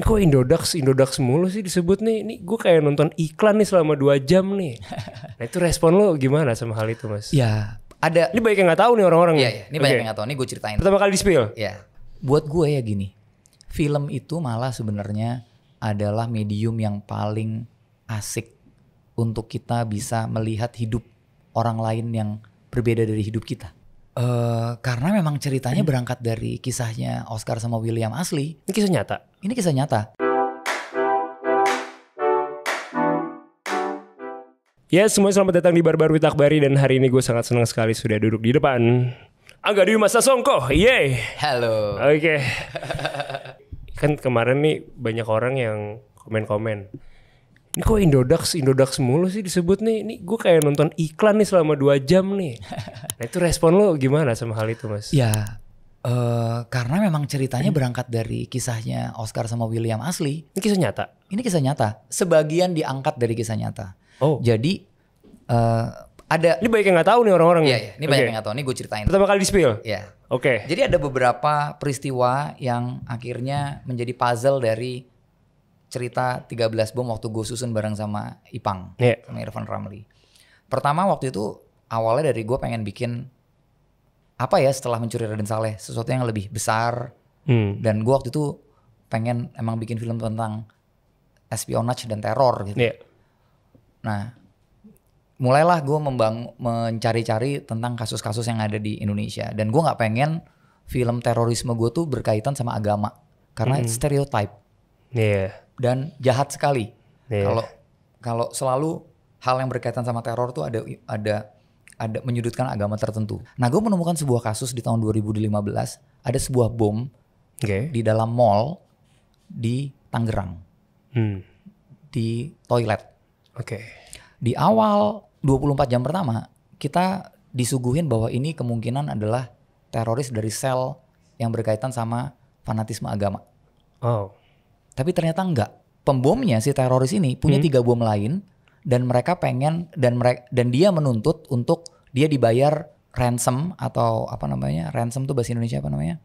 ini kok Indodax, Indodax mulu sih disebut nih. Ini gue kayak nonton iklan nih selama dua jam nih. Nah itu respon lo gimana sama hal itu mas? Ya ada. Ini banyak yang gak tahu nih orang-orang. Iya, iya, ini okay. banyak yang gak tahu. Ini gue ceritain. Pertama kali di spill? Iya. Buat gue ya gini, film itu malah sebenarnya adalah medium yang paling asik untuk kita bisa melihat hidup orang lain yang berbeda dari hidup kita. Uh, karena memang ceritanya berangkat dari kisahnya Oscar sama William asli. Ini kisah nyata. Ini kisah nyata. Ya, yes, semuanya selamat datang di Barbar Wit Akbari dan hari ini gue sangat senang sekali sudah duduk di depan Angga Dwi Masa Songko. Yeay. Halo. Oke. Okay. kan kemarin nih banyak orang yang komen-komen ini kok Indodax, Indodax mulu sih disebut nih. Ini gue kayak nonton iklan nih selama dua jam nih. Nah itu respon lo gimana sama hal itu mas? Ya uh, karena memang ceritanya berangkat dari kisahnya Oscar sama William asli. Ini kisah nyata? Ini kisah nyata. Sebagian diangkat dari kisah nyata. Oh. Jadi uh, ada. Ini banyak yang nggak tahu nih orang-orang. Iya, iya, ini okay. banyak yang nggak tahu. Ini gue ceritain. Pertama kali di spill. Iya. Oke. Okay. Jadi ada beberapa peristiwa yang akhirnya menjadi puzzle dari cerita 13 bom waktu gue susun bareng sama Ipang, yeah. sama Irfan Ramli. Pertama waktu itu awalnya dari gue pengen bikin apa ya setelah mencuri Raden Saleh sesuatu yang lebih besar hmm. dan gue waktu itu pengen emang bikin film tentang espionage dan teror gitu. Yeah. Nah mulailah gue mencari-cari tentang kasus-kasus yang ada di Indonesia dan gue nggak pengen film terorisme gue tuh berkaitan sama agama karena hmm. stereotype. Yeah dan jahat sekali. Iya. Kalau kalau selalu hal yang berkaitan sama teror tuh ada ada ada menyudutkan agama tertentu. Nah, gue menemukan sebuah kasus di tahun 2015 ada sebuah bom okay. di dalam mall di Tangerang hmm. di toilet. Oke. Okay. Di awal 24 jam pertama kita disuguhin bahwa ini kemungkinan adalah teroris dari sel yang berkaitan sama fanatisme agama. Oh. Tapi ternyata enggak. Pembomnya si teroris ini punya hmm. tiga bom lain dan mereka pengen dan mereka dan dia menuntut untuk dia dibayar ransom atau apa namanya? Ransom tuh bahasa Indonesia apa namanya?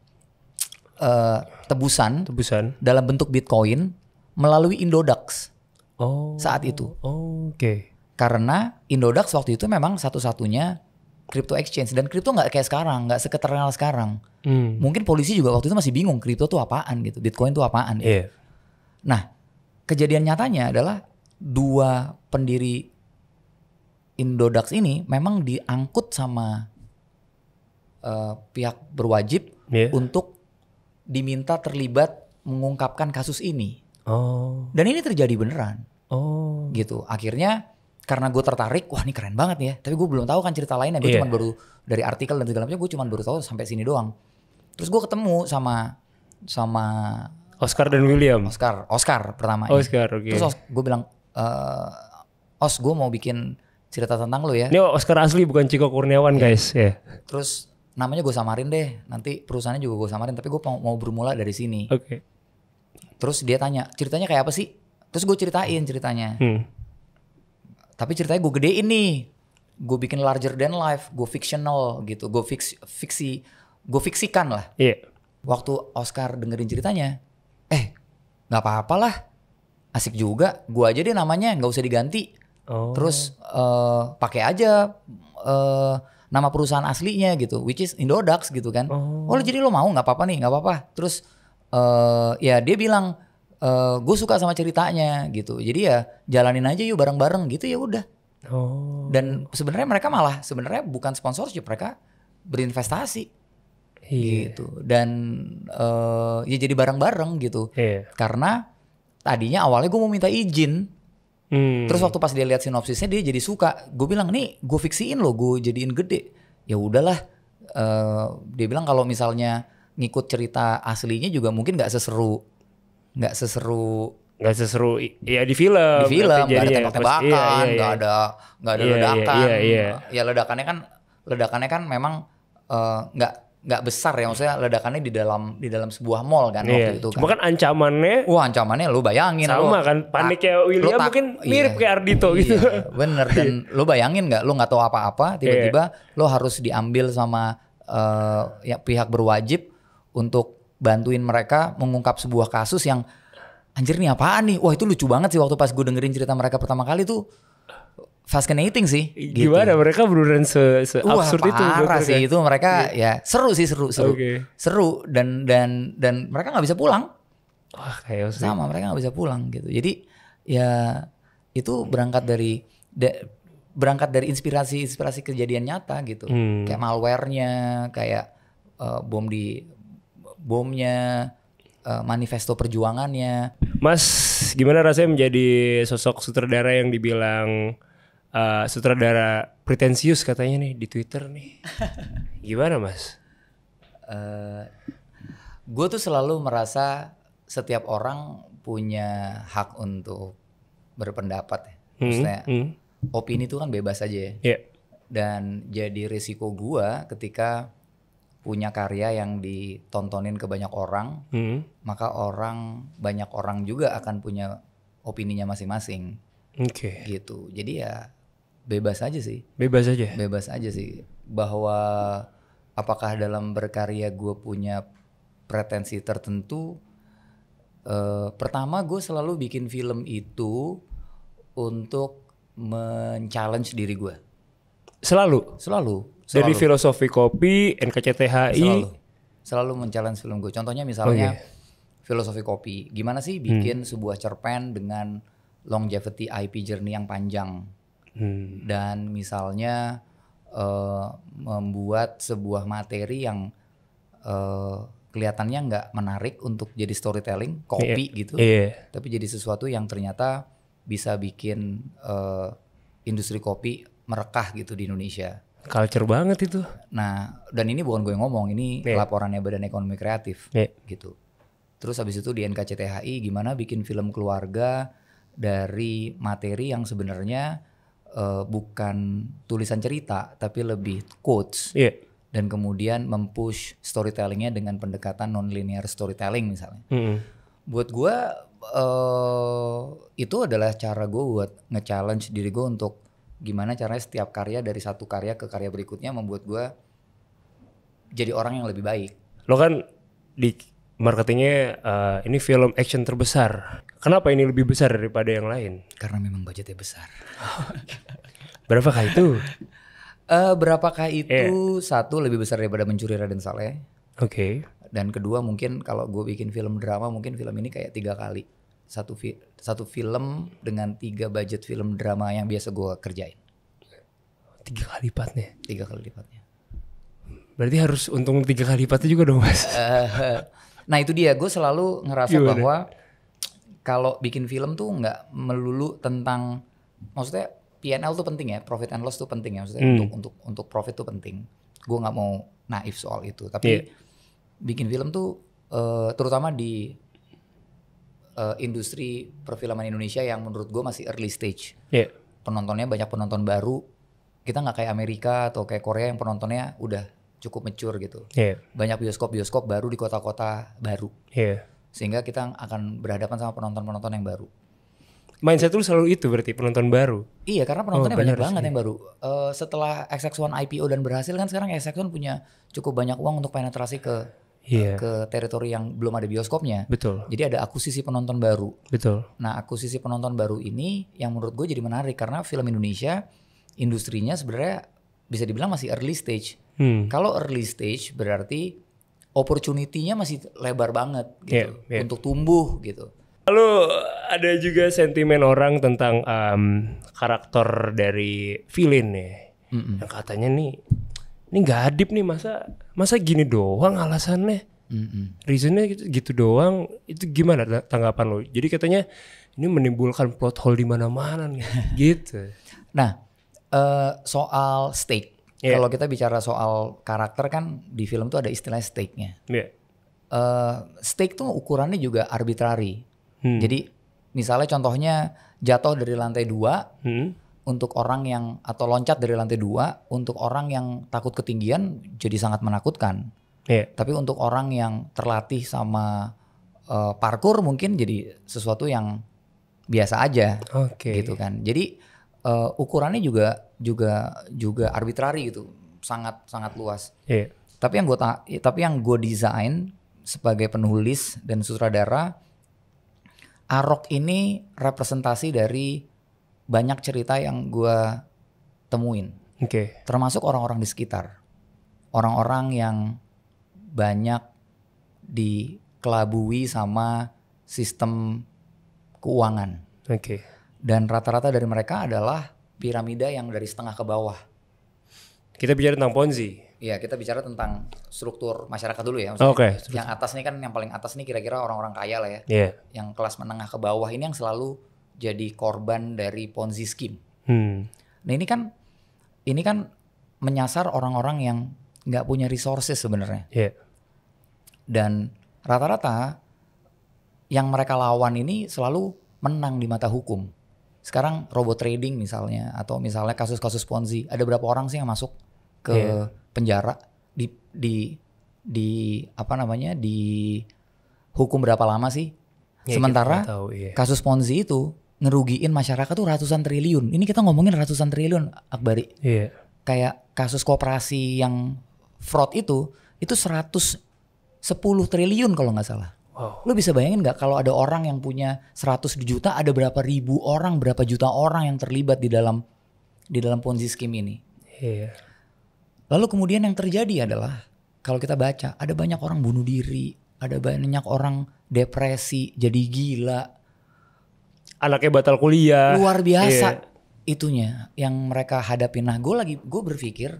Uh, tebusan, tebusan dalam bentuk Bitcoin melalui Indodax. Oh. Saat itu. Oh, Oke. Okay. Karena Indodax waktu itu memang satu-satunya crypto exchange dan crypto nggak kayak sekarang, nggak seketerkenal sekarang. Hmm. Mungkin polisi juga waktu itu masih bingung crypto tuh apaan gitu, Bitcoin tuh apaan. Gitu. Iya. Nah, kejadian nyatanya adalah dua pendiri Indodax ini memang diangkut sama uh, pihak berwajib yeah. untuk diminta terlibat mengungkapkan kasus ini. Oh. Dan ini terjadi beneran. Oh. Gitu. Akhirnya karena gue tertarik, wah ini keren banget ya. Tapi gue belum tahu kan cerita lainnya. Gue yeah. cuma baru dari artikel dan segala macam. Gue cuma baru tahu sampai sini doang. Terus gue ketemu sama sama Oscar dan William. Oscar, Oscar pertama. Iya. Oscar, oke. Okay. Terus gue bilang, e, Os gue mau bikin cerita tentang lu ya. Ini Oscar asli bukan Ciko Kurniawan yeah. guys. Yeah. Terus namanya gue samarin deh, nanti perusahaannya juga gue samarin, tapi gue mau bermula dari sini. Oke. Okay. Terus dia tanya, ceritanya kayak apa sih? Terus gue ceritain ceritanya. Hmm. Tapi ceritanya gue gedein nih. Gue bikin larger than life, gue fictional gitu, gue fiksi, gue fiksikan lah. Iya. Yeah. Waktu Oscar dengerin ceritanya, eh nggak apa-apalah asik juga gua aja deh namanya nggak usah diganti oh. terus uh, pakai aja uh, nama perusahaan aslinya gitu which is Indodax gitu kan oh, oh jadi lo mau nggak apa-apa nih nggak apa-apa terus uh, ya dia bilang uh, gue suka sama ceritanya gitu jadi ya jalanin aja yuk bareng-bareng gitu ya udah oh. dan sebenarnya mereka malah sebenarnya bukan sponsorship mereka berinvestasi yeah. gitu dan uh, ya jadi bareng-bareng gitu yeah. karena tadinya awalnya gue mau minta izin hmm. terus waktu pas dia lihat sinopsisnya dia jadi suka gue bilang nih gue fiksiin lo gue jadiin gede ya udahlah uh, dia bilang kalau misalnya ngikut cerita aslinya juga mungkin nggak seseru nggak seseru nggak seseru ya di film di film nggak ada ya, tembak-tembakan nggak iya, iya, iya. ada nggak ada iya, iya ledakan iya, iya, iya. ya ledakannya kan ledakannya kan memang eh, nggak uh, nggak besar ya maksudnya ledakannya di dalam di dalam sebuah mall kan yeah. waktu iya. itu kan. Cuma kan ancamannya wah ancamannya lu bayangin sama lu, kan ya William tak, mungkin iya. mirip gitu. iya, kayak Ardito iya, gitu. Bener dan lu bayangin nggak lu nggak tahu apa-apa iya. tiba-tiba yeah. lu harus diambil sama uh, ya, pihak berwajib untuk bantuin mereka mengungkap sebuah kasus yang anjir nih apaan nih wah itu lucu banget sih waktu pas gue dengerin cerita mereka pertama kali tuh fascinating sih. Gitu. Gimana mereka berurusan se, se absurd itu? Parah sih itu mereka yeah. ya seru sih seru seru okay. seru dan dan dan mereka nggak bisa pulang. Wah kayak Sama mereka nggak bisa pulang gitu. Jadi ya itu berangkat dari de, berangkat dari inspirasi inspirasi kejadian nyata gitu. Hmm. Kayak malwarenya, kayak uh, bom di bomnya, eh, manifesto perjuangannya. Mas, gimana rasanya menjadi sosok sutradara yang dibilang Eh, sutradara pretensius katanya nih di Twitter nih. Gimana mas? Uh, eh, gue tuh selalu merasa setiap orang punya hak untuk berpendapat. Ya. Hmm, Maksudnya hmm, opini itu kan bebas aja ya. Yeah. Dan jadi risiko gue ketika punya karya yang ditontonin ke banyak orang, hmm. maka orang banyak orang juga akan punya opininya masing-masing. Oke. Okay. Gitu. Jadi ya bebas aja sih. Bebas aja. Bebas aja sih. Bahwa apakah dalam berkarya gue punya pretensi tertentu? Uh, pertama gue selalu bikin film itu untuk men diri gue. Selalu? Selalu. Dari filosofi kopi, NKCTHI? Selalu. Selalu men film gue. Contohnya misalnya oh, yeah. filosofi kopi. Gimana sih hmm. bikin hmm. sebuah cerpen dengan longevity IP journey yang panjang? hmm. dan misalnya uh, membuat sebuah materi yang uh, kelihatannya nggak menarik untuk jadi storytelling, kopi iya. yeah. gitu, yeah. tapi jadi sesuatu yang ternyata bisa bikin uh, industri kopi merekah gitu di Indonesia. Culture banget itu. Nah, dan ini bukan gue yang ngomong, ini yeah. laporannya Badan Ekonomi Kreatif yeah. gitu. Terus habis itu di NKCTHI gimana bikin film keluarga dari materi yang sebenarnya uh, bukan tulisan cerita tapi lebih quotes. Yeah. Dan kemudian mempush storytellingnya dengan pendekatan non-linear storytelling misalnya. -hmm. Buat gue uh, itu adalah cara gue buat nge-challenge diri gue untuk gimana caranya setiap karya dari satu karya ke karya berikutnya membuat gue jadi orang yang lebih baik. Lo kan di marketingnya uh, ini film action terbesar. Kenapa ini lebih besar daripada yang lain? Karena memang budgetnya besar. Berapakah itu? Uh, berapakah itu? Yeah. Satu lebih besar daripada Mencuri Raden Saleh. Oke. Okay. Dan kedua mungkin kalau gue bikin film drama mungkin film ini kayak tiga kali satu fi satu film dengan tiga budget film drama yang biasa gue kerjain. Tiga kali lipatnya. Tiga kali lipatnya. Berarti harus untung tiga kali lipatnya juga dong mas. Uh, Nah itu dia, gue selalu ngerasa Gimana? bahwa kalau bikin film tuh nggak melulu tentang maksudnya PNL tuh penting ya, profit and loss tuh penting ya maksudnya hmm. untuk untuk untuk profit tuh penting. Gue nggak mau naif soal itu, tapi yeah. bikin film tuh uh, terutama di uh, industri perfilman Indonesia yang menurut gue masih early stage. Yeah. Penontonnya banyak penonton baru. Kita nggak kayak Amerika atau kayak Korea yang penontonnya udah cukup mature gitu. Yeah. Banyak bioskop-bioskop baru di kota-kota baru. Yeah. Sehingga kita akan berhadapan sama penonton-penonton yang baru. Mindset lu selalu itu berarti penonton baru. Iya, karena penontonnya oh, banyak banget yang baru. Uh, setelah XX1 IPO dan berhasil kan sekarang XX1 punya cukup banyak uang untuk penetrasi ke yeah. ke teritori yang belum ada bioskopnya. Betul. Jadi ada akuisisi penonton baru. Betul. Nah, akuisisi penonton baru ini yang menurut gue jadi menarik karena film Indonesia industrinya sebenarnya bisa dibilang masih early stage. Hmm. Kalau early stage berarti opportunity-nya masih lebar banget gitu yeah, yeah. untuk tumbuh gitu. Lalu ada juga sentimen orang tentang um, karakter dari villain ya. Mm -mm. Yang katanya nih ini adip nih masa masa gini doang alasannya. Mm -mm. Reasonnya gitu, gitu doang. Itu gimana tanggapan lo? Jadi katanya ini menimbulkan plot hole di mana-mana gitu. Nah, uh, soal stake Yeah. Kalau kita bicara soal karakter kan di film tuh ada istilah stake-nya. Yeah. Uh, iya. eh, stake tuh ukurannya juga arbitrari. Hmm. Jadi misalnya contohnya jatuh dari lantai dua hmm. untuk orang yang atau loncat dari lantai dua untuk orang yang takut ketinggian jadi sangat menakutkan. Yeah. Tapi untuk orang yang terlatih sama uh, eh, parkur mungkin jadi sesuatu yang biasa aja. Okay. Gitu kan. Jadi uh, ukurannya juga juga juga arbitrari gitu sangat sangat luas yeah. tapi yang gue tapi yang gue desain sebagai penulis dan sutradara Arok ini representasi dari banyak cerita yang gue temuin okay. termasuk orang-orang di sekitar orang-orang yang banyak dikelabui sama sistem keuangan. Okay. Dan rata-rata dari mereka adalah piramida yang dari setengah ke bawah. Kita bicara tentang Ponzi. Iya, kita bicara tentang struktur masyarakat dulu ya. Oke. Okay, yang atas ini kan yang paling atas ini kira-kira orang-orang kaya lah ya. Yeah. Yang kelas menengah ke bawah ini yang selalu jadi korban dari Ponzi scheme. Hmm. Nah ini kan ini kan menyasar orang-orang yang nggak punya resources sebenarnya. Yeah. Dan rata-rata yang mereka lawan ini selalu menang di mata hukum sekarang robot trading misalnya atau misalnya kasus-kasus ponzi ada berapa orang sih yang masuk ke yeah. penjara di di di apa namanya di hukum berapa lama sih yeah, sementara tahu, yeah. kasus ponzi itu ngerugiin masyarakat tuh ratusan triliun ini kita ngomongin ratusan triliun akbari yeah. kayak kasus kooperasi yang fraud itu itu seratus sepuluh triliun kalau nggak salah Wow. Lu bisa bayangin nggak kalau ada orang yang punya 100 juta, ada berapa ribu orang, berapa juta orang yang terlibat di dalam di dalam ponzi scheme ini. Yeah. Lalu kemudian yang terjadi adalah kalau kita baca ada banyak orang bunuh diri, ada banyak orang depresi, jadi gila. Anaknya batal kuliah. Luar biasa yeah. itunya yang mereka hadapi. Nah, gue lagi gue berpikir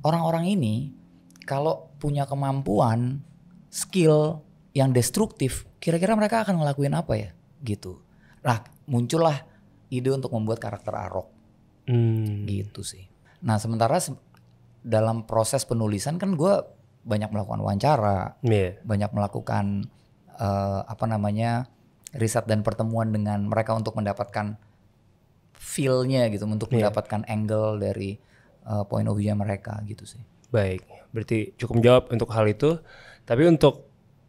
orang-orang ini kalau punya kemampuan, skill yang destruktif, kira-kira mereka akan ngelakuin apa ya? Gitu. Nah, muncullah ide untuk membuat karakter Arok. Hmm. Gitu sih. Nah, sementara se dalam proses penulisan kan gue banyak melakukan wawancara, yeah. banyak melakukan uh, apa namanya riset dan pertemuan dengan mereka untuk mendapatkan feel-nya gitu, untuk yeah. mendapatkan angle dari uh, point of view-nya mereka gitu sih. Baik, berarti cukup jawab untuk hal itu. Tapi untuk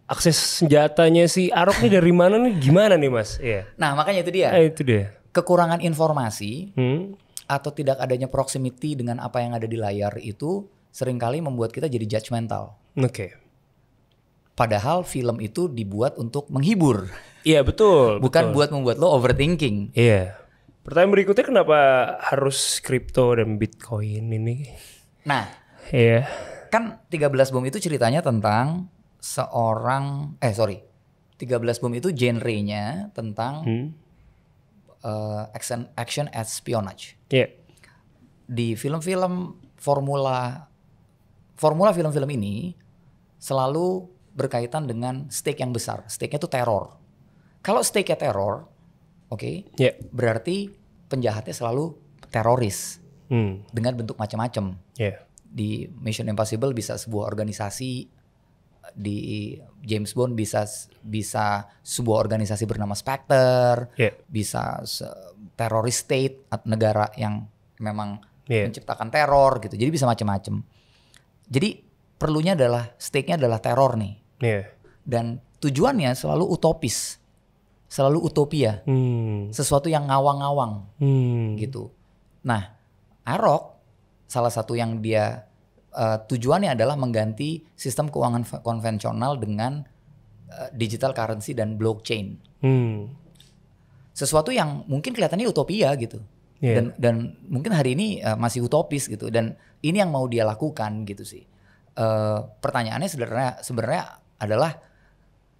akses senjatanya si Arok nih dari mana nih gimana nih mas? Iya. Nah makanya itu dia. Eh, itu dia. Kekurangan informasi hmm. atau tidak adanya proximity dengan apa yang ada di layar itu seringkali membuat kita jadi judgmental. Oke. Okay. Padahal film itu dibuat untuk menghibur. Iya betul. Bukan betul. buat membuat lo overthinking. Iya. Pertanyaan berikutnya kenapa harus kripto dan bitcoin ini? Nah. Iya. Kan 13 bom itu ceritanya tentang seorang eh sorry 13 Bom itu genrenya tentang hmm. uh, action action as espionage. Yeah. Di film-film formula formula film-film ini selalu berkaitan dengan stake yang besar. Stake-nya itu teror. Kalau stake-nya teror, oke, okay, iya. yeah. berarti penjahatnya selalu teroris hmm. dengan bentuk macam-macam. Yeah. Di Mission Impossible bisa sebuah organisasi di James Bond bisa bisa sebuah organisasi bernama Spectre, yeah. bisa teroris state atau negara yang memang yeah. menciptakan teror gitu. Jadi bisa macam-macam. Jadi perlunya adalah stake-nya adalah teror nih. Yeah. Dan tujuannya selalu utopis. Selalu utopia. Hmm. Sesuatu yang ngawang-ngawang. Hmm. Gitu. Nah, Arok salah satu yang dia uh, tujuannya adalah mengganti sistem keuangan konvensional dengan uh, digital currency dan blockchain. Hmm. Sesuatu yang mungkin kelihatannya utopia gitu. Yeah. Dan dan mungkin hari ini uh, masih utopis gitu dan ini yang mau dia lakukan gitu sih. Uh, pertanyaannya sebenarnya sebenarnya adalah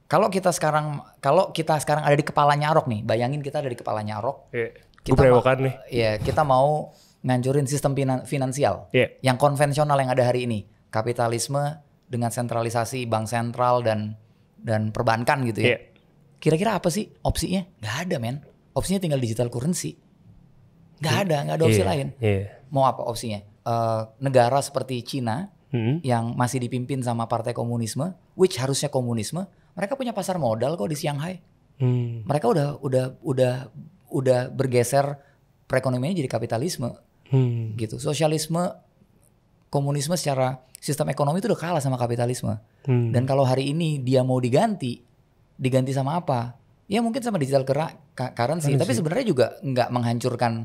kalau kita sekarang kalau kita sekarang ada di kepalanya Arok nih, bayangin kita ada di kepalanya Arok. Yeah. Kita mau, nih. Iya, kita mau ngancurin sistem finansial yeah. yang konvensional yang ada hari ini, kapitalisme dengan sentralisasi bank sentral dan dan perbankan gitu ya. kira Kira-kira apa sih opsinya? nggak ada men. Opsinya tinggal digital currency. Gak iya. ada, nggak ada opsi yeah. lain. Yeah. Mau apa opsinya? Uh, negara seperti Cina hmm. yang masih dipimpin sama partai komunisme, which harusnya komunisme, mereka punya pasar modal kok di Shanghai. mm. Mereka udah udah udah udah bergeser perekonomiannya jadi kapitalisme hmm. gitu sosialisme komunisme secara sistem ekonomi itu udah kalah sama kapitalisme hmm. dan kalau hari ini dia mau diganti diganti sama apa ya mungkin sama digital currency tapi sebenarnya juga nggak menghancurkan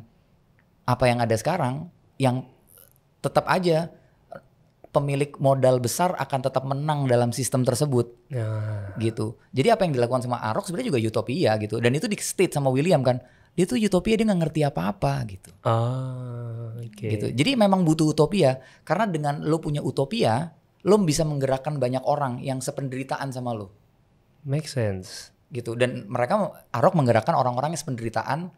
apa yang ada sekarang yang tetap aja pemilik modal besar akan tetap menang dalam sistem tersebut. Ya. Gitu. Jadi apa yang dilakukan sama Arok sebenarnya juga utopia gitu. Dan itu di state sama William kan dia tuh utopia dia nggak ngerti apa-apa gitu. Ah, oke. Okay. Gitu. Jadi memang butuh utopia karena dengan lo punya utopia, lo bisa menggerakkan banyak orang yang sependeritaan sama lo. Make sense. Gitu dan mereka Arok menggerakkan orang-orang yang sependeritaan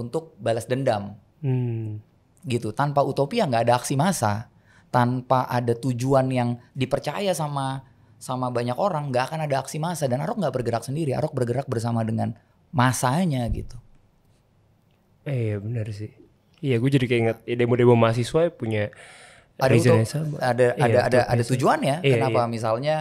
untuk balas dendam. Hmm. Gitu. Tanpa utopia nggak ada aksi massa, tanpa ada tujuan yang dipercaya sama sama banyak orang nggak akan ada aksi massa dan Arok nggak bergerak sendiri. Arok bergerak bersama dengan masanya gitu. Eh iya benar sih. Iya gue jadi keinget ya, demo-demo mahasiswa ya, punya ada untuk, yang sama. Ada iya, ada ada ada tujuannya iya, kenapa iya. misalnya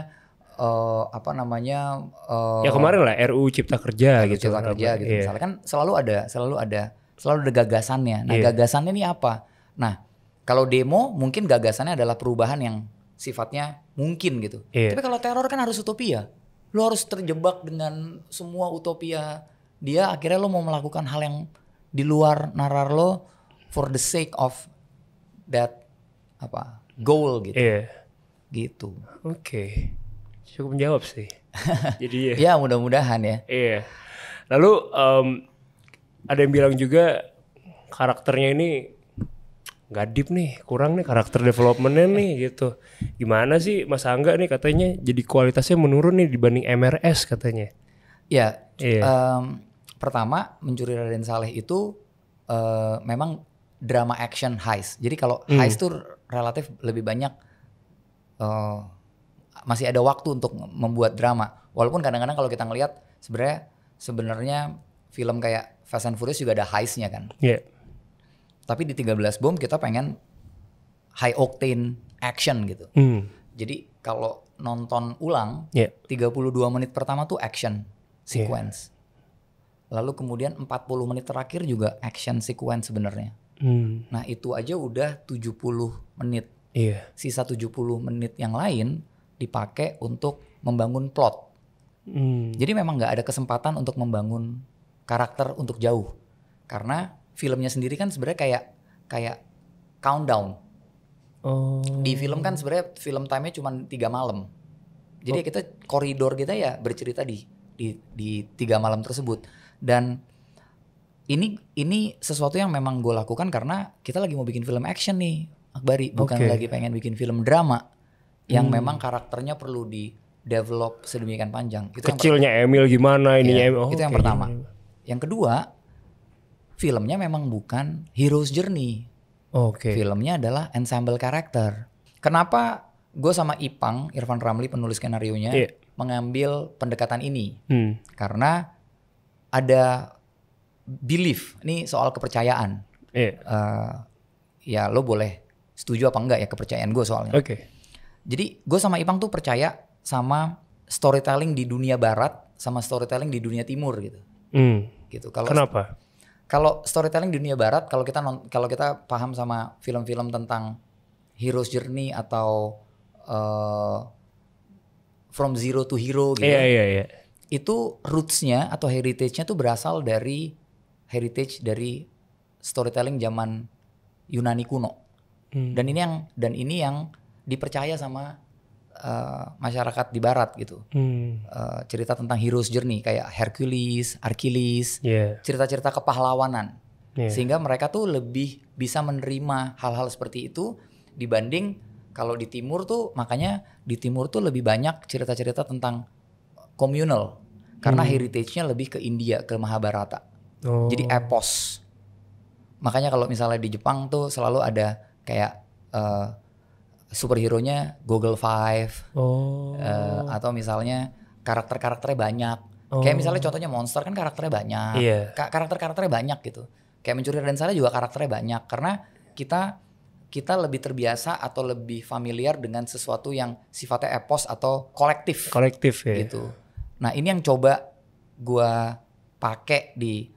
uh, apa namanya uh, ya kemarin lah RU Cipta Kerja RU gitu Cipta Kerja gitu Iya. misalnya kan selalu ada selalu ada selalu ada gagasannya nah iya. gagasannya ini apa nah kalau demo mungkin gagasannya adalah perubahan yang sifatnya mungkin gitu Iya. tapi kalau teror kan harus utopia lo harus terjebak dengan semua utopia dia akhirnya lo mau melakukan hal yang di luar narar lo for the sake of that apa goal gitu. Iya. Yeah. Gitu. Oke. Okay. Cukup menjawab sih. Jadi ya. ya mudah-mudahan ya. Iya. Yeah. Lalu um, ada yang bilang juga karakternya ini nggak deep nih, kurang nih karakter developmentnya nih gitu. Gimana sih Mas Angga nih katanya jadi kualitasnya menurun nih dibanding MRS katanya. Ya, yeah, iya. yeah. um, Pertama, Mencuri Raden Saleh itu uh, memang drama action heist. Jadi kalau hmm. heist tuh relatif lebih banyak uh, masih ada waktu untuk membuat drama. Walaupun kadang-kadang kalau kita ngelihat sebenarnya sebenarnya film kayak Fast and Furious juga ada heistnya kan. Iya. Yeah. Tapi di 13 bom kita pengen high octane action gitu. Hmm. Jadi kalau nonton ulang yeah. 32 menit pertama tuh action iya. sequence. Lalu kemudian 40 menit terakhir juga action sequence sebenarnya. Hmm. Nah, itu aja udah 70 menit. Iya. Yeah. Sisa 70 menit yang lain dipakai untuk membangun plot. Hmm. Jadi memang nggak ada kesempatan untuk membangun karakter untuk jauh. Karena filmnya sendiri kan sebenarnya kayak kayak countdown. Oh. Di film kan sebenarnya film time-nya cuma tiga malam. Jadi oh. kita koridor kita ya bercerita di di tiga malam tersebut dan ini ini sesuatu yang memang gue lakukan karena kita lagi mau bikin film action nih Akbari bukan okay. lagi pengen bikin film drama yang hmm. memang karakternya perlu di develop sedemikian panjang itu kecilnya yang Emil gimana ini ya, Emil. Oh, itu yang pertama yang kedua filmnya memang bukan hero's journey okay. filmnya adalah ensemble karakter kenapa gue sama Ipang Irfan Ramli penulis skenario nya yeah. mengambil pendekatan ini hmm. karena ada belief. Ini soal kepercayaan. Yeah. Iya. Uh, ya lo boleh setuju apa enggak ya kepercayaan gue soalnya. Okay. Jadi gue sama Ipang tuh percaya sama storytelling di dunia barat sama storytelling di dunia timur gitu. Mm. Gitu. Kalau Kenapa? Kalau storytelling di dunia barat kalau kita non, kalau kita paham sama film-film tentang hero's journey atau uh, from zero to hero gitu. Iya yeah, iya yeah, iya. Yeah itu rootsnya atau heritage-nya tuh berasal dari heritage dari storytelling zaman Yunani kuno. Hmm. Dan ini yang dan ini yang dipercaya sama uh, masyarakat di barat gitu. Hmm. Uh, cerita tentang heroes journey kayak Hercules, Achilles, yeah. cerita-cerita kepahlawanan. Yeah. Sehingga mereka tuh lebih bisa menerima hal-hal seperti itu dibanding kalau di timur tuh makanya di timur tuh lebih banyak cerita-cerita tentang komunal karena hmm. heritage-nya lebih ke India ke Mahabharata. Oh. Jadi epos. Makanya kalau misalnya di Jepang tuh selalu ada kayak uh, superhero-nya Google Five oh. uh, atau misalnya karakter-karakternya banyak. Oh. Kayak misalnya contohnya monster kan karakternya banyak. Yeah. karakter-karakternya banyak gitu. Kayak mencuri dan salah juga karakternya banyak karena kita kita lebih terbiasa atau lebih familiar dengan sesuatu yang sifatnya epos atau kolektif. Kolektif ya. Gitu. Nah ini yang coba gue pakai di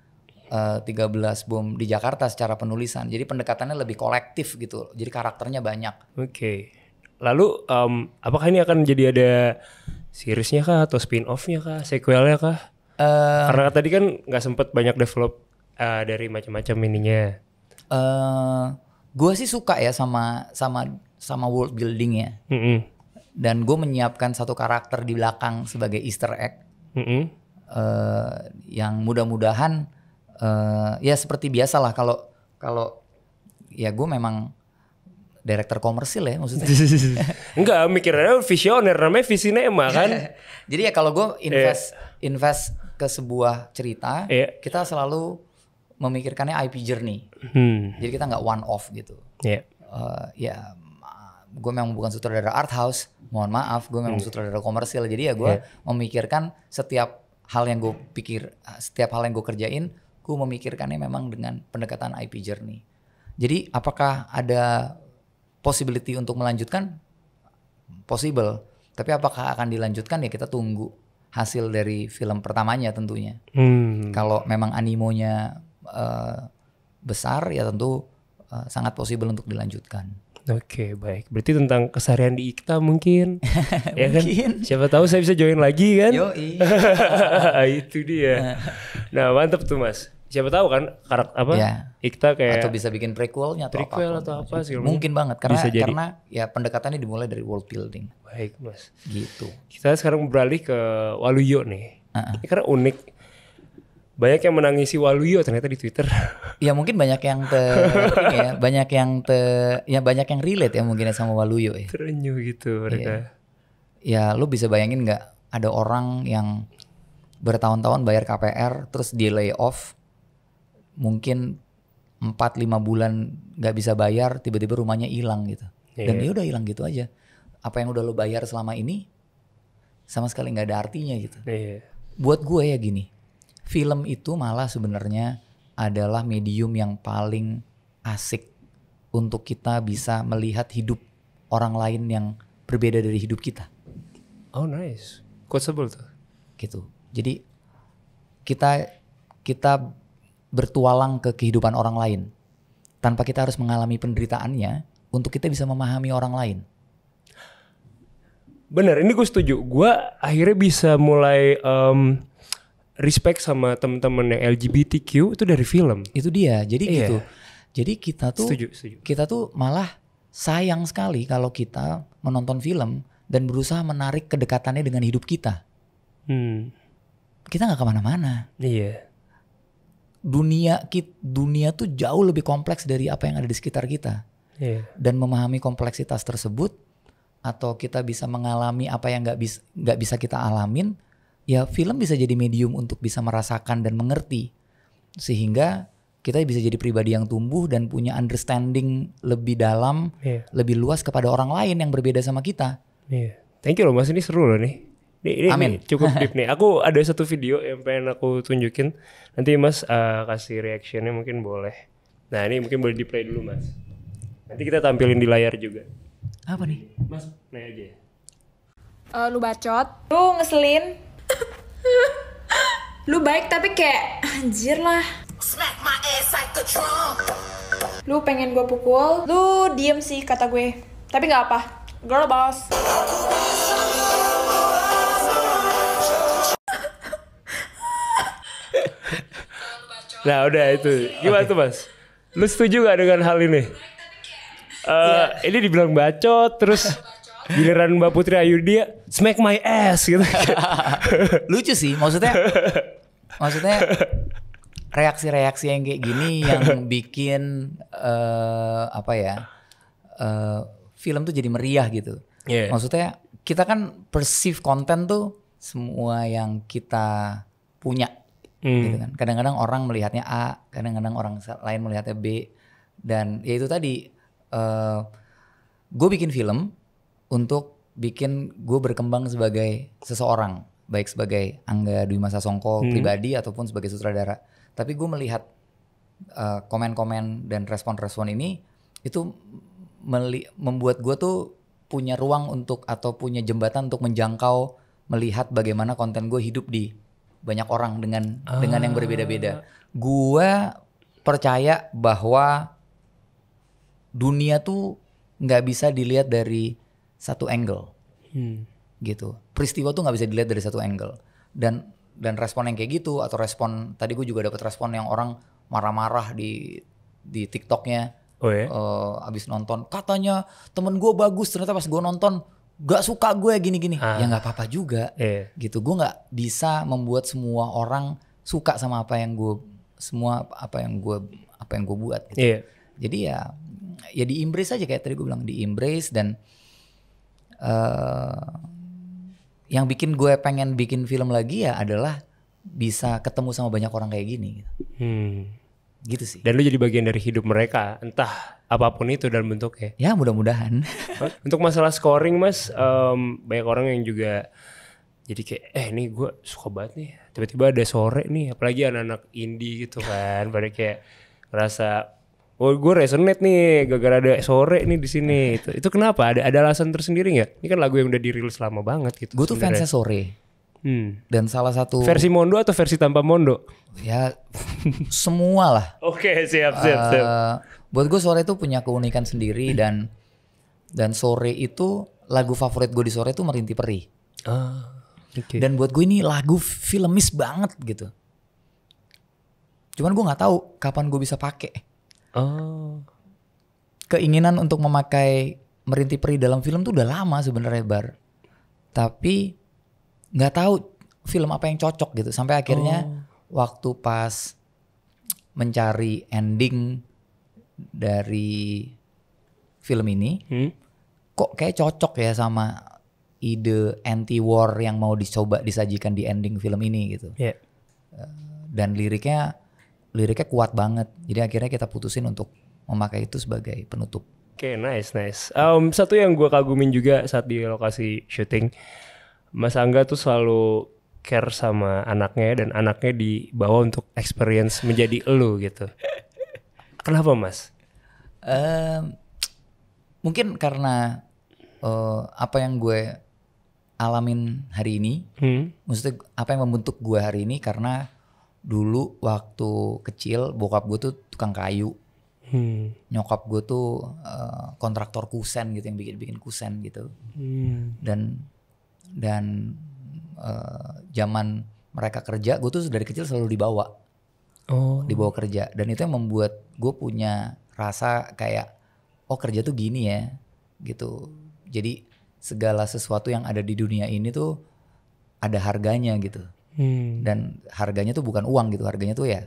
uh, 13 bom di Jakarta secara penulisan. Jadi pendekatannya lebih kolektif gitu. Jadi karakternya banyak. Oke. Okay. Lalu um, apakah ini akan jadi ada seriesnya kah atau spin offnya kah, sequelnya kah? Uh, Karena tadi kan nggak sempet banyak develop uh, dari macam-macam ininya. Uh, eh, gue sih suka ya sama sama sama world building ya. Mm -hmm dan gue menyiapkan satu karakter di belakang sebagai Easter egg mm -hmm. uh, yang mudah-mudahan uh, ya seperti biasalah kalau kalau ya gue memang direktur komersil ya maksudnya. Enggak, mikirnya visioner namanya visinema kan. Jadi ya kalau gue invest yeah. invest ke sebuah cerita, yeah. kita selalu memikirkannya IP journey. Hmm. Jadi kita nggak one off gitu. Yeah. Iya. Uh, ya gue memang bukan sutradara art house mohon maaf gue memang hmm. sutradara komersil jadi ya gue yeah. memikirkan setiap hal yang gue pikir setiap hal yang gue kerjain gue memikirkannya memang dengan pendekatan IP journey jadi apakah ada possibility untuk melanjutkan possible tapi apakah akan dilanjutkan ya kita tunggu hasil dari film pertamanya tentunya hmm. kalau memang animonya uh, besar ya tentu uh, sangat possible untuk dilanjutkan Oke baik, berarti tentang keseharian di IKTA mungkin, ya kan? Mungkin. Siapa tahu saya bisa join lagi kan? Yo itu dia. Nah mantep tuh mas. Siapa tahu kan karakter apa? Ya. IKTA kayak atau bisa bikin prequelnya atau prequel atau apa sih? Mungkin banget karena bisa jadi. karena ya pendekatannya dimulai dari world building. Baik mas. Gitu. Kita sekarang beralih ke Waluyo nih. Uh -uh. Ini karena unik banyak yang menangisi Waluyo ternyata di Twitter. Ya mungkin banyak yang te, ya, banyak yang te, ya banyak yang relate ya mungkin ya sama Waluyo ya. Terenyuh gitu mereka. Ya, ya lu bisa bayangin nggak ada orang yang bertahun-tahun bayar KPR terus di off mungkin 4-5 bulan nggak bisa bayar tiba-tiba rumahnya hilang gitu. Iya. Dan dia ya udah hilang gitu aja. Apa yang udah lo bayar selama ini sama sekali nggak ada artinya gitu. Yeah. Buat gue ya gini, film itu malah sebenarnya adalah medium yang paling asik untuk kita bisa melihat hidup orang lain yang berbeda dari hidup kita. Oh nice, quotable tuh. Gitu. Jadi kita kita bertualang ke kehidupan orang lain tanpa kita harus mengalami penderitaannya untuk kita bisa memahami orang lain. Bener, ini gue setuju. Gue akhirnya bisa mulai um, respect sama temen-temen yang LGBTQ itu dari film. Itu dia. Jadi iya. gitu. Jadi kita tuh setuju, setuju. kita tuh malah sayang sekali kalau kita menonton film dan berusaha menarik kedekatannya dengan hidup kita. Hmm. Kita nggak kemana-mana. Iya. Dunia kita, dunia tuh jauh lebih kompleks dari apa yang ada di sekitar kita. Iya. Dan memahami kompleksitas tersebut atau kita bisa mengalami apa yang nggak bisa nggak bisa kita alamin ya film bisa jadi medium untuk bisa merasakan dan mengerti sehingga kita bisa jadi pribadi yang tumbuh dan punya understanding lebih dalam, yeah. lebih luas kepada orang lain yang berbeda sama kita. Yeah. Thank you loh mas, ini seru loh nih. Ini, ini Amin. ini cukup deep nih. Aku ada satu video yang pengen aku tunjukin. Nanti mas uh, kasih reactionnya mungkin boleh. Nah ini mungkin boleh di play dulu mas. Nanti kita tampilin di layar juga. Apa nih? Mas, naik aja. Uh, lu bacot, lu ngeselin, lu baik tapi kayak anjir lah lu pengen gue pukul lu diem sih kata gue tapi nggak apa girl boss nah udah itu gimana okay. tuh mas lu setuju gak dengan hal ini uh, iya. eh, yeah. ini dibilang bacot terus giliran Mbak Putri Ayu dia smack my ass gitu lucu sih maksudnya maksudnya reaksi-reaksi yang kayak gini yang bikin uh, apa ya uh, film tuh jadi meriah gitu yeah. maksudnya kita kan perceive konten tuh semua yang kita punya hmm. gitu kan kadang-kadang orang melihatnya A kadang-kadang orang lain melihatnya B dan ya itu tadi uh, eh, gue bikin film untuk bikin gue berkembang sebagai seseorang baik sebagai Angga Dwi Masa Songko hmm. pribadi ataupun sebagai sutradara tapi gue melihat eh, komen-komen uh, dan respon-respon ini itu membuat gue tuh punya ruang untuk atau punya jembatan untuk menjangkau melihat bagaimana konten gue hidup di banyak orang dengan uh. dengan yang berbeda-beda. Ah. Gue percaya bahwa dunia tuh nggak bisa dilihat dari satu angle. Hmm. Gitu. Peristiwa tuh nggak bisa dilihat dari satu angle. Dan dan respon yang kayak gitu atau respon tadi gue juga dapat respon yang orang marah-marah di di TikToknya. Oh ya? Uh, abis nonton katanya temen gue bagus ternyata pas gue nonton gak suka gue gini-gini ah. ya nggak apa-apa juga yeah. gitu gue nggak bisa membuat semua orang suka sama apa yang gue semua apa yang gue apa yang gue buat gitu. yeah. jadi ya ya di embrace aja kayak tadi gue bilang di embrace dan Eh, yang bikin gue pengen bikin film lagi ya adalah bisa ketemu sama banyak orang kayak gini. Gitu. Hmm. Gitu sih. Dan lu jadi bagian dari hidup mereka, entah apapun itu dalam bentuknya. Ya mudah-mudahan. Untuk masalah scoring mas, um, banyak orang yang juga jadi kayak eh ini gue suka banget nih tiba-tiba ada sore nih apalagi anak-anak indie gitu kan pada kayak ngerasa Oh gue resonate nih gara-gara ada sore nih di sini. Eh. Itu, itu kenapa? Ada ada alasan tersendiri nggak? Ini kan lagu yang udah dirilis lama banget gitu. Gue tuh fansnya sore. Hmm. Dan salah satu versi Mondo atau versi tanpa Mondo? Ya semua lah. Oke okay, siap siap uh, siap. Buat gue sore itu punya keunikan sendiri hmm. dan dan sore itu lagu favorit gue di sore itu Merintih peri Ah, okay. Dan buat gue ini lagu filmis banget gitu. Cuman gue nggak tahu kapan gue bisa pakai Oh. Keinginan untuk memakai merintih peri dalam film tuh udah lama sebenarnya bar. Tapi nggak tahu film apa yang cocok gitu. Sampai akhirnya oh. waktu pas mencari ending dari film ini, hmm? kok kayak cocok ya sama ide anti-war yang mau dicoba disajikan di ending film ini gitu. Yeah. Iya. Dan liriknya liriknya kuat banget. Jadi akhirnya kita putusin untuk memakai itu sebagai penutup. Oke, okay, nice, nice. Um, satu yang gue kagumin juga saat di lokasi syuting, Mas Angga tuh selalu care sama anaknya dan anaknya dibawa untuk experience menjadi elu gitu. Kenapa, Mas? Um, mungkin karena uh, apa yang gue alamin hari ini, hmm? maksudnya apa yang membentuk gue hari ini karena dulu waktu kecil bokap gue tuh tukang kayu hmm. nyokap gue tuh uh, kontraktor kusen gitu yang bikin bikin kusen gitu hmm. dan dan uh, zaman mereka kerja gue tuh dari kecil selalu dibawa oh. dibawa kerja dan itu yang membuat gue punya rasa kayak oh kerja tuh gini ya gitu jadi segala sesuatu yang ada di dunia ini tuh ada harganya gitu hmm. dan harganya tuh bukan uang gitu harganya tuh ya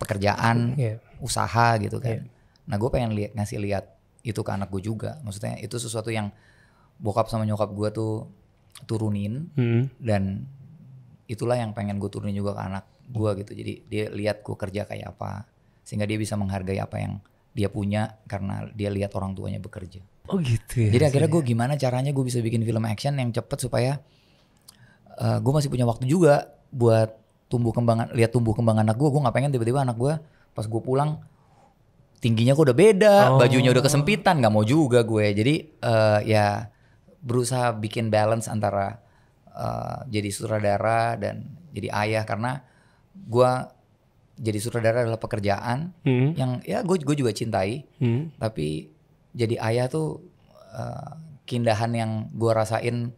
pekerjaan yeah. usaha gitu kan yeah. nah gue pengen liat, ngasih lihat itu ke anak gue juga maksudnya itu sesuatu yang bokap sama nyokap gue tuh turunin hmm. dan itulah yang pengen gue turunin juga ke anak gue gitu jadi dia lihat gue kerja kayak apa sehingga dia bisa menghargai apa yang dia punya karena dia lihat orang tuanya bekerja. Oh gitu. Ya, Jadi akhirnya gue gimana caranya gue bisa bikin film action yang cepet supaya uh, eh, gue masih punya waktu juga buat tumbuh kembang lihat tumbuh kembang anak gue gue nggak pengen tiba-tiba anak gue pas gue pulang tingginya gue udah beda oh. bajunya udah kesempitan nggak mau juga gue jadi uh, ya berusaha bikin balance antara uh, jadi sutradara dan jadi ayah karena gue jadi sutradara adalah pekerjaan hmm. yang ya gue gue juga cintai hmm. tapi jadi ayah tuh uh, keindahan yang gue rasain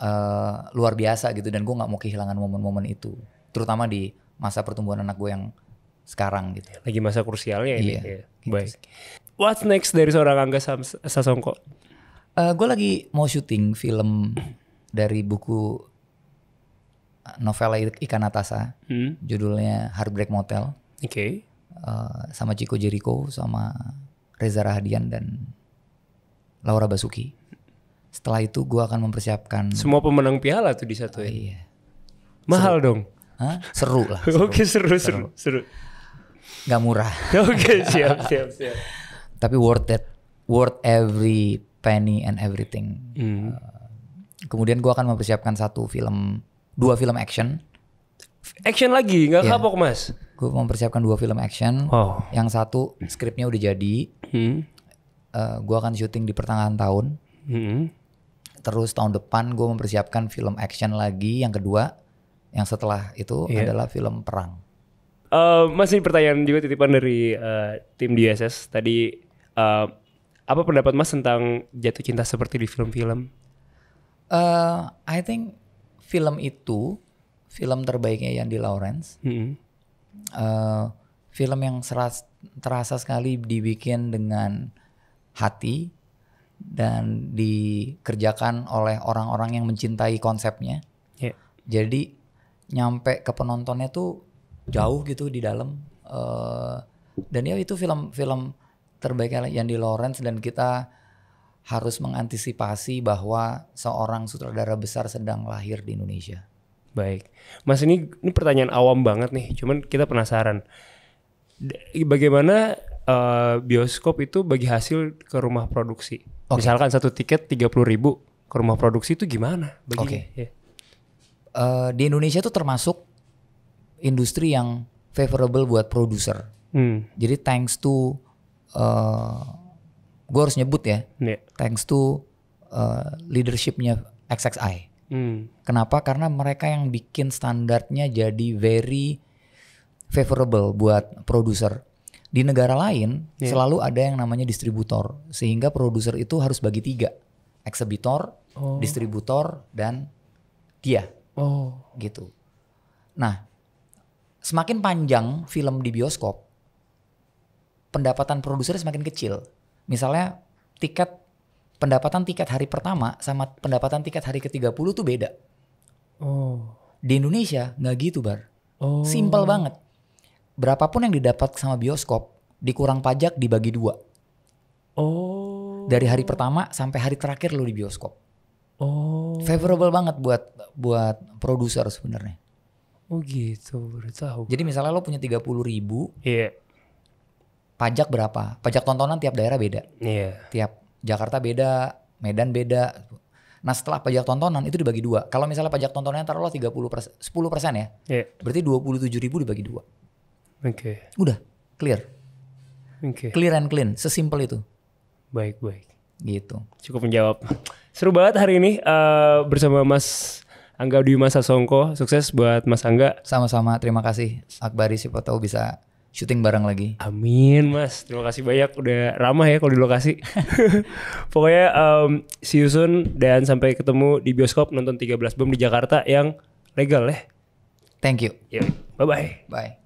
uh, luar biasa gitu dan gue nggak mau kehilangan momen-momen itu terutama di masa pertumbuhan anak gue yang sekarang gitu lagi masa krusialnya ini iya, ya. gitu baik what what's next dari seorang Angga Sasongko uh, eh, gue lagi mau syuting film dari buku eh, novela Ika Natasa hmm. judulnya Heartbreak Motel oke okay. uh, sama Chico Jericho sama Reza Rahadian dan Laura Basuki setelah itu gue akan mempersiapkan semua pemenang piala tuh di satu oh, iya. mahal seru. dong Hah? seru lah oke seru seru seru, seru. Gak murah oke siap siap siap tapi worth it worth every penny and everything hmm. Eh, kemudian gue akan mempersiapkan satu film dua film action action lagi nggak yeah. kapok mas gue mempersiapkan dua film action oh. yang satu skripnya udah jadi hmm. uh, eh, gue akan syuting di pertengahan tahun hmm. Terus tahun depan gue mempersiapkan film action lagi yang kedua. Yang setelah itu yeah. adalah film perang. Uh, masih pertanyaan juga titipan dari uh, tim DSS tadi. Uh, apa pendapat mas tentang jatuh cinta seperti di film-film? Uh, I think film itu film terbaiknya yang di Lawrence. Mm -hmm. uh, film yang seras, terasa sekali dibikin dengan hati, dan dikerjakan oleh orang-orang yang mencintai konsepnya. Yeah. Jadi nyampe ke penontonnya tuh jauh gitu di dalam. Uh, dan ya itu film-film terbaiknya yang di Lawrence dan kita harus mengantisipasi bahwa seorang sutradara besar sedang lahir di Indonesia. Baik, Mas ini ini pertanyaan awam banget nih, cuman kita penasaran. Bagaimana uh, bioskop itu bagi hasil ke rumah produksi. Okay. Misalkan satu tiket tiga puluh ribu ke rumah produksi itu gimana? Oke. Okay. Iya. Yeah. Uh, di Indonesia itu termasuk industri yang favorable buat produser. Hmm. Jadi thanks to uh, eh, gue harus nyebut ya, yeah. thanks to uh, leadershipnya XXI. Hmm. Kenapa? Karena mereka yang bikin standarnya jadi very favorable buat produser. Di negara lain yeah. selalu ada yang namanya distributor, sehingga produser itu harus bagi tiga, eksibitor, oh. distributor, dan dia. Oh, gitu. Nah, semakin panjang film di bioskop, pendapatan produser semakin kecil. Misalnya tiket pendapatan tiket hari pertama sama pendapatan tiket hari ke-30 tuh beda. Oh. Di Indonesia nggak gitu, Bar. Oh. simple banget berapapun yang didapat sama bioskop dikurang pajak dibagi dua. Oh. Dari hari pertama sampai hari terakhir lo di bioskop. Oh. Favorable banget buat buat produser sebenarnya. Oh gitu, udah tahu. Jadi misalnya lo punya tiga puluh ribu, iya. Yeah. pajak berapa? Pajak tontonan tiap daerah beda. Iya. Yeah. Tiap Jakarta beda, Medan beda. Nah setelah pajak tontonan itu dibagi dua. Kalau misalnya pajak tontonan taruh lo tiga puluh persen, sepuluh persen ya, yeah. berarti dua puluh tujuh ribu dibagi dua. Oke. Okay. Udah, clear. Oke. Okay. Clear and clean, sesimpel itu. Baik, baik. Gitu. Cukup menjawab. Seru banget hari ini uh, bersama Mas Angga masa Songko. Sukses buat Mas Angga. Sama-sama, terima kasih. Akbari siapa tahu bisa syuting bareng lagi. Amin mas, terima kasih banyak udah ramah ya kalau di lokasi. Pokoknya um, see you soon dan sampai ketemu di bioskop nonton 13 bom di Jakarta yang legal ya. Thank you. Yeah. Bye-bye. Bye.